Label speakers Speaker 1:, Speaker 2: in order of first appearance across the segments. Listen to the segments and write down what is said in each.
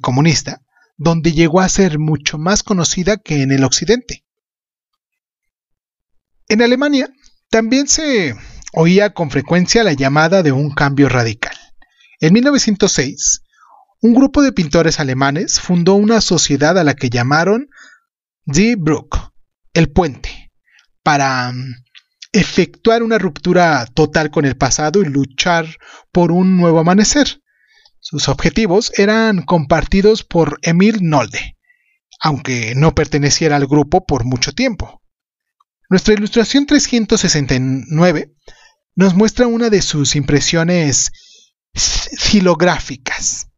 Speaker 1: comunista, donde llegó a ser mucho más conocida que en el occidente. En Alemania también se oía con frecuencia la llamada de un cambio radical. En 1906, un grupo de pintores alemanes fundó una sociedad a la que llamaron Die Brücke, el puente, para mm, efectuar una ruptura total con el pasado y luchar por un nuevo amanecer. Sus objetivos eran compartidos por Emil Nolde, aunque no perteneciera al grupo por mucho tiempo. Nuestra ilustración 369 nos muestra una de sus impresiones filográficas.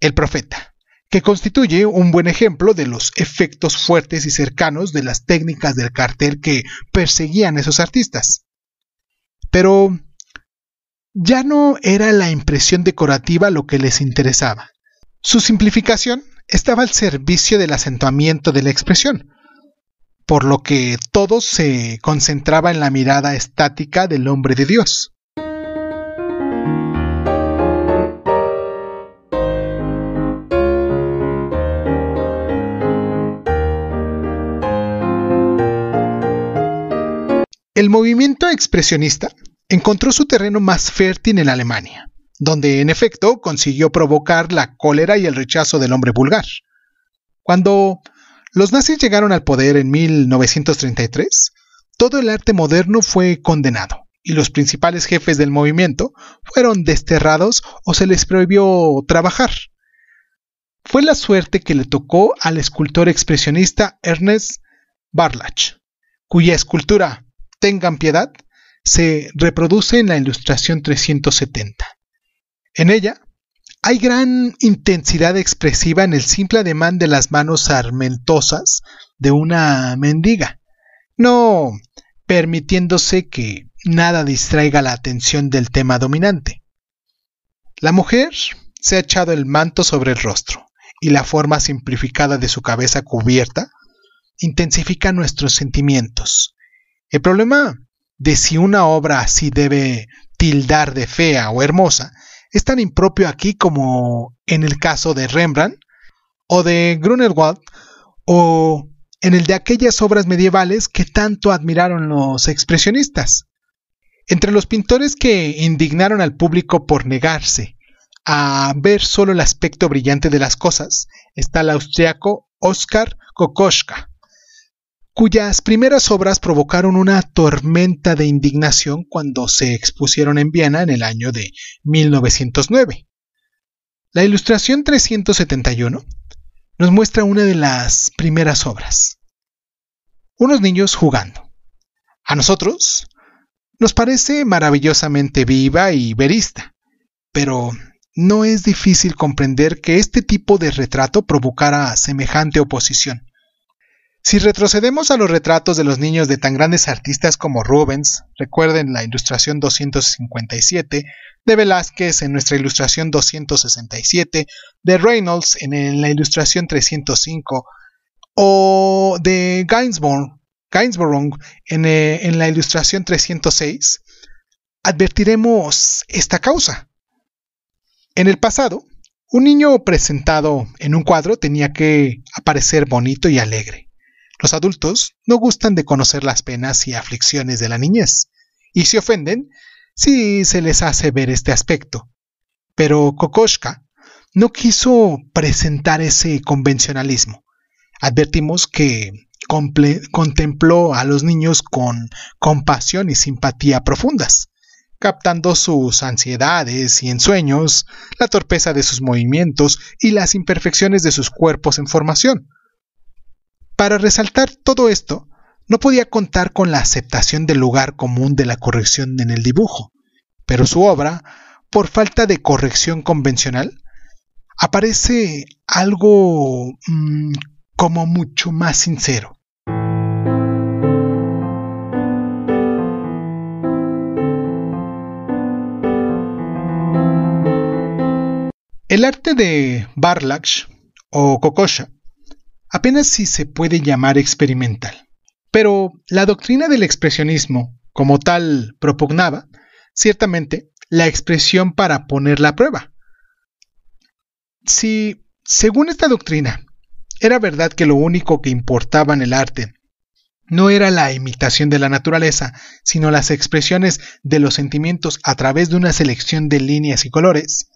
Speaker 1: el profeta, que constituye un buen ejemplo de los efectos fuertes y cercanos de las técnicas del cartel que perseguían esos artistas. Pero, ya no era la impresión decorativa lo que les interesaba. Su simplificación estaba al servicio del acentuamiento de la expresión, por lo que todo se concentraba en la mirada estática del hombre de Dios. El movimiento expresionista encontró su terreno más fértil en Alemania, donde en efecto consiguió provocar la cólera y el rechazo del hombre vulgar. Cuando los nazis llegaron al poder en 1933, todo el arte moderno fue condenado y los principales jefes del movimiento fueron desterrados o se les prohibió trabajar. Fue la suerte que le tocó al escultor expresionista Ernest Barlach, cuya escultura Tengan piedad se reproduce en la ilustración 370. En ella, hay gran intensidad expresiva en el simple ademán de las manos armentosas de una mendiga, no permitiéndose que nada distraiga la atención del tema dominante. La mujer se ha echado el manto sobre el rostro y la forma simplificada de su cabeza cubierta intensifica nuestros sentimientos. El problema de si una obra así debe tildar de fea o hermosa es tan impropio aquí como en el caso de Rembrandt o de Grunewald o en el de aquellas obras medievales que tanto admiraron los expresionistas. Entre los pintores que indignaron al público por negarse a ver solo el aspecto brillante de las cosas está el austriaco Oskar Kokoschka, cuyas primeras obras provocaron una tormenta de indignación cuando se expusieron en Viena en el año de 1909. La ilustración 371 nos muestra una de las primeras obras. Unos niños jugando. A nosotros nos parece maravillosamente viva y verista, pero no es difícil comprender que este tipo de retrato provocara semejante oposición si retrocedemos a los retratos de los niños de tan grandes artistas como Rubens, recuerden la ilustración 257, de Velázquez en nuestra ilustración 267, de Reynolds en, la ilustración 305, o de Gainsborough, en la ilustración 306, eh, advertiremos esta causa. En el pasado, un niño presentado en un cuadro tenía que aparecer bonito y alegre. Los adultos no gustan de conocer las penas y aflicciones de la niñez, y se ofenden si se les hace ver este aspecto. Pero Kokoschka no quiso presentar ese convencionalismo. Advertimos que contempló a los niños con compasión y simpatía profundas, captando sus ansiedades y ensueños, la torpeza de sus movimientos y las imperfecciones de sus cuerpos en formación para resaltar todo esto, no podía contar con la aceptación del lugar común de la corrección en el dibujo, pero su obra, por falta de corrección convencional, aparece algo mm, como mucho más sincero. El arte de Barlach o Kokosha apenas si se puede llamar experimental. Pero la doctrina del expresionismo, como tal, propugnaba, ciertamente, la expresión para poner la prueba. Si, según esta doctrina, era verdad que lo único que importaba en el arte no era la imitación de la naturaleza, sino las expresiones de los sentimientos a través de una selección de líneas y colores,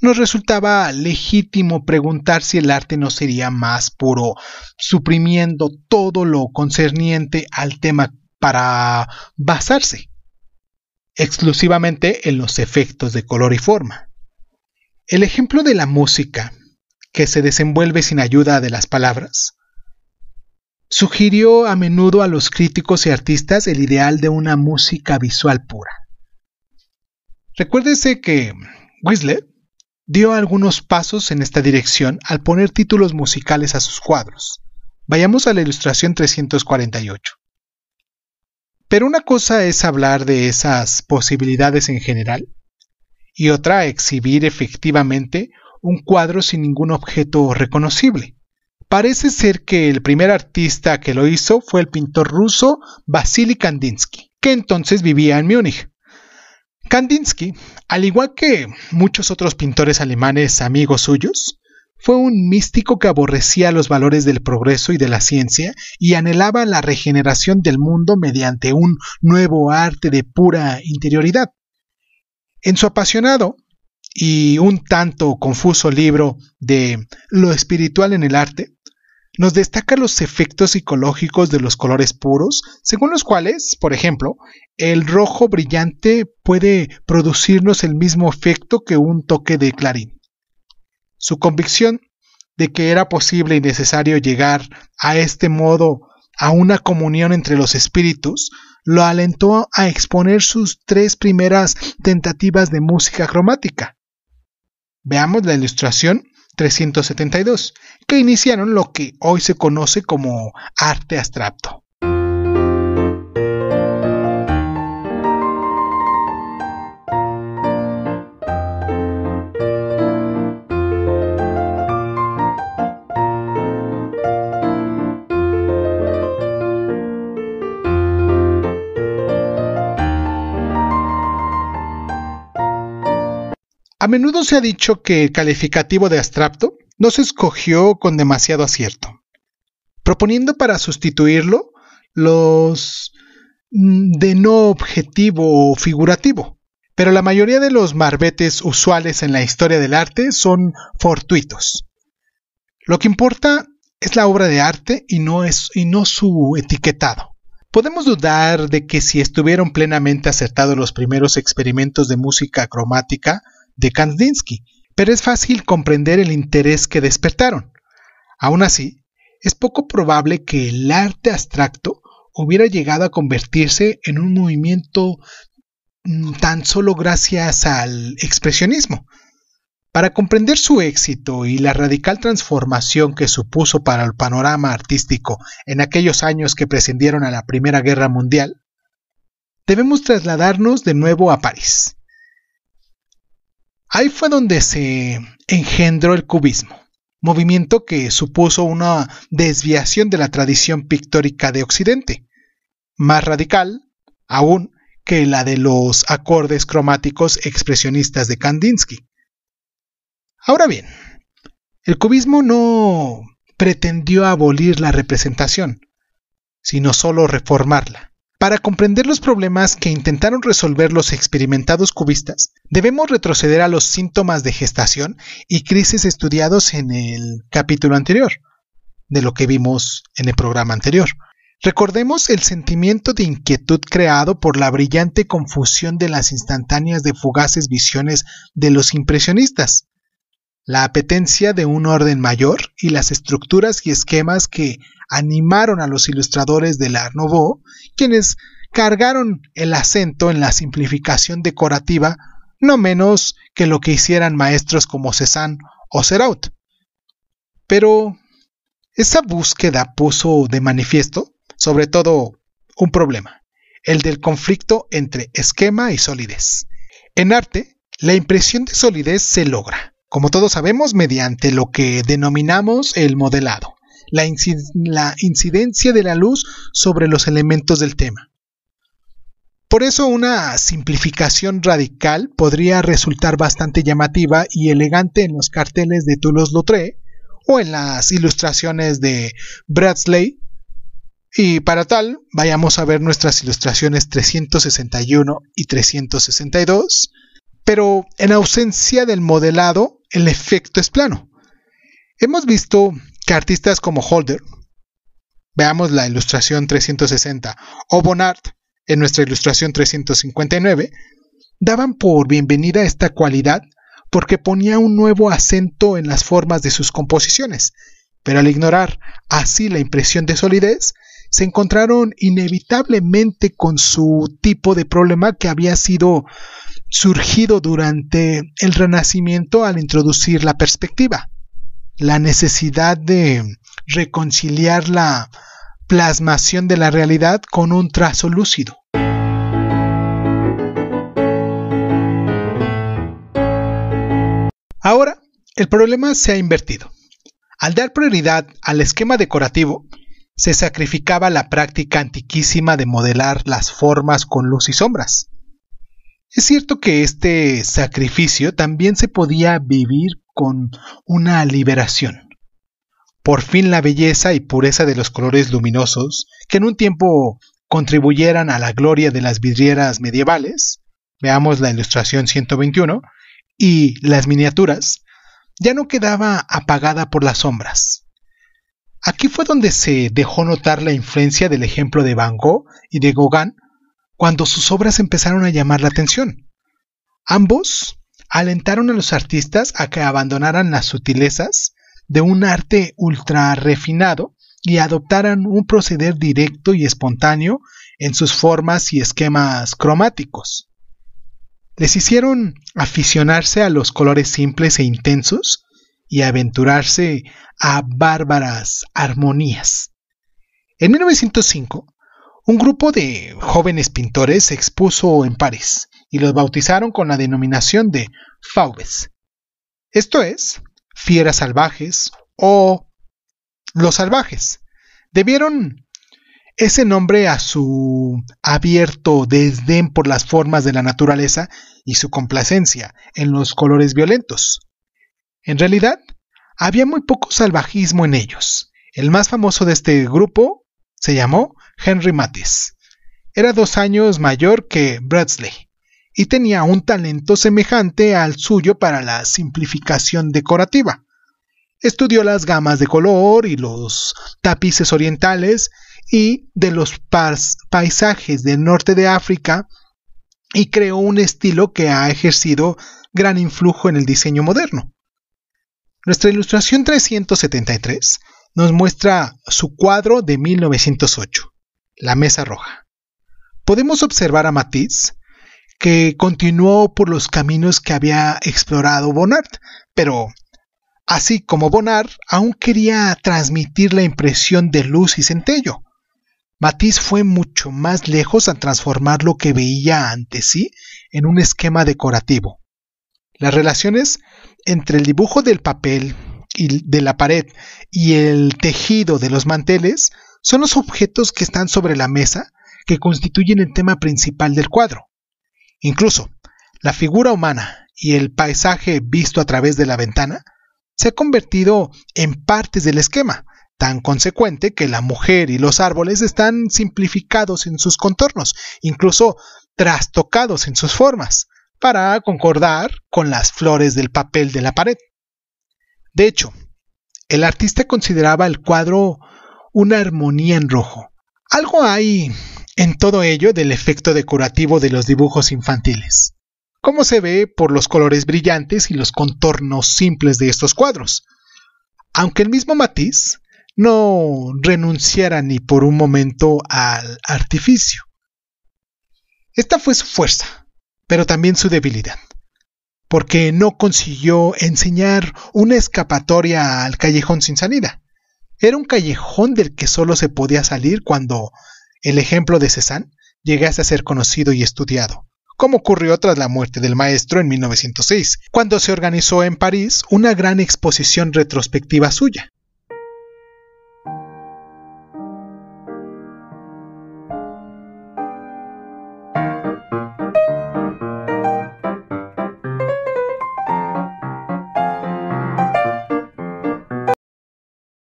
Speaker 1: nos resultaba legítimo preguntar si el arte no sería más puro, suprimiendo todo lo concerniente al tema para basarse exclusivamente en los efectos de color y forma. El ejemplo de la música, que se desenvuelve sin ayuda de las palabras, sugirió a menudo a los críticos y artistas el ideal de una música visual pura. Recuérdese que Whistler dio algunos pasos en esta dirección al poner títulos musicales a sus cuadros. Vayamos a la ilustración 348. Pero una cosa es hablar de esas posibilidades en general y otra exhibir efectivamente un cuadro sin ningún objeto reconocible. Parece ser que el primer artista que lo hizo fue el pintor ruso Vasily Kandinsky, que entonces vivía en Múnich. Kandinsky, al igual que muchos otros pintores alemanes amigos suyos, fue un místico que aborrecía los valores del progreso y de la ciencia y anhelaba la regeneración del mundo mediante un nuevo arte de pura interioridad. En su apasionado y un tanto confuso libro de Lo espiritual en el arte, nos destaca los efectos psicológicos de los colores puros, según los cuales, por ejemplo, el rojo brillante puede producirnos el mismo efecto que un toque de clarín. Su convicción de que era posible y necesario llegar a este modo a una comunión entre los espíritus, lo alentó a exponer sus tres primeras tentativas de música cromática. Veamos la ilustración 372, que iniciaron lo que hoy se conoce como arte abstracto. A menudo se ha dicho que el calificativo de abstracto no se escogió con demasiado acierto, proponiendo para sustituirlo los mm, de no objetivo o figurativo, pero la mayoría de los marbetes usuales en la historia del arte son fortuitos. Lo que importa es la obra de arte y no, y no su etiquetado. Podemos dudar de que si estuvieron plenamente acertados los primeros experimentos de música cromática, de Kandinsky, pero es fácil comprender el interés que despertaron. Aún así, es poco probable que el arte abstracto hubiera llegado a convertirse en un movimiento mm, tan solo gracias al expresionismo. Para comprender su éxito y la radical transformación que supuso para el panorama artístico en aquellos años que prescindieron a la Primera Guerra Mundial, debemos trasladarnos de nuevo a París. Ahí fue donde se engendró el cubismo, movimiento que supuso una desviación de la tradición pictórica de Occidente, más radical aún que la de los acordes cromáticos expresionistas de Kandinsky. Ahora bien, el cubismo no pretendió abolir la representación, sino solo reformarla para comprender los problemas que intentaron resolver los experimentados cubistas, debemos retroceder a los síntomas de gestación y crisis estudiados en el capítulo anterior, de lo que vimos en el programa anterior. Recordemos el sentimiento de inquietud creado por la brillante confusión de las instantáneas de fugaces visiones de los impresionistas, la apetencia de un orden mayor y las estructuras y esquemas que animaron a los ilustradores de la Art Nouveau, quienes cargaron el acento en la simplificación decorativa, no menos que lo que hicieran maestros como Cézanne o Seraut. Pero esa búsqueda puso de manifiesto, sobre todo, un problema, el del conflicto entre esquema y solidez. En arte, la impresión de solidez se logra, como todos sabemos, mediante lo que denominamos el modelado la, incidencia de la luz sobre los elementos del tema. Por eso una simplificación radical podría resultar bastante llamativa y elegante en los carteles de Toulouse-Lautrec o en las ilustraciones de Bradley. Y para tal, vayamos a ver nuestras ilustraciones 361 y 362. Pero en ausencia del modelado, el efecto es plano. Hemos visto artistas como Holder. Veamos la ilustración 360 o Bonart en nuestra ilustración 359 daban por bienvenida esta cualidad porque ponía un nuevo acento en las formas de sus composiciones, pero al ignorar así la impresión de solidez, se encontraron inevitablemente con su tipo de problema que había sido surgido durante el Renacimiento al introducir la perspectiva la necesidad de reconciliar la plasmación de la realidad con un trazo lúcido. Ahora, el problema se ha invertido. Al dar prioridad al esquema decorativo, se sacrificaba la práctica antiquísima de modelar las formas con luz y sombras. Es cierto que este sacrificio también se podía vivir con una liberación. Por fin la belleza y pureza de los colores luminosos, que en un tiempo contribuyeran a la gloria de las vidrieras medievales, veamos la ilustración 121, y las miniaturas, ya no quedaba apagada por las sombras. Aquí fue donde se dejó notar la influencia del ejemplo de Van Gogh y de Gauguin, cuando sus obras empezaron a llamar la atención. Ambos alentaron a los artistas a que abandonaran las sutilezas de un arte ultra refinado y adoptaran un proceder directo y espontáneo en sus formas y esquemas cromáticos. Les hicieron aficionarse a los colores simples e intensos y aventurarse a bárbaras armonías. En 1905, un grupo de jóvenes pintores se expuso en París y los bautizaron con la denominación de faubes, esto es, fieras salvajes o los salvajes. Debieron ese nombre a su abierto desdén por las formas de la naturaleza y su complacencia en los colores violentos. En realidad, había muy poco salvajismo en ellos. El más famoso de este grupo se llamó Henry Matisse. Era dos años mayor que Bradley y tenía un talento semejante al suyo para la simplificación decorativa. Estudió las gamas de color y los tapices orientales y de los paisajes del norte de África y creó un estilo que ha ejercido gran influjo en el diseño moderno. Nuestra ilustración 373 nos muestra su cuadro de 1908, La Mesa Roja. Podemos observar a Matisse que continuó por los caminos que había explorado Bonnard, pero así como Bonnard aún quería transmitir la impresión de luz y centello. Matisse fue mucho más lejos al transformar lo que veía ante sí en un esquema decorativo. Las relaciones entre el dibujo del papel y de la pared y el tejido de los manteles son los objetos que están sobre la mesa que constituyen el tema principal del cuadro. Incluso, la figura humana y el paisaje visto a través de la ventana se ha convertido en partes del esquema, tan consecuente que la mujer y los árboles están simplificados en sus contornos, incluso trastocados en sus formas, para concordar con las flores del papel de la pared. De hecho, el artista consideraba el cuadro una armonía en rojo. Algo hay en todo ello del efecto decorativo de los dibujos infantiles, como se ve por los colores brillantes y los contornos simples de estos cuadros, aunque el mismo matiz no renunciara ni por un momento al artificio. Esta fue su fuerza, pero también su debilidad, porque no consiguió enseñar una escapatoria al callejón sin salida. Era un callejón del que solo se podía salir cuando el ejemplo de Cézanne llegase a ser conocido y estudiado, como ocurrió tras la muerte del maestro en 1906, cuando se organizó en París una gran exposición retrospectiva suya,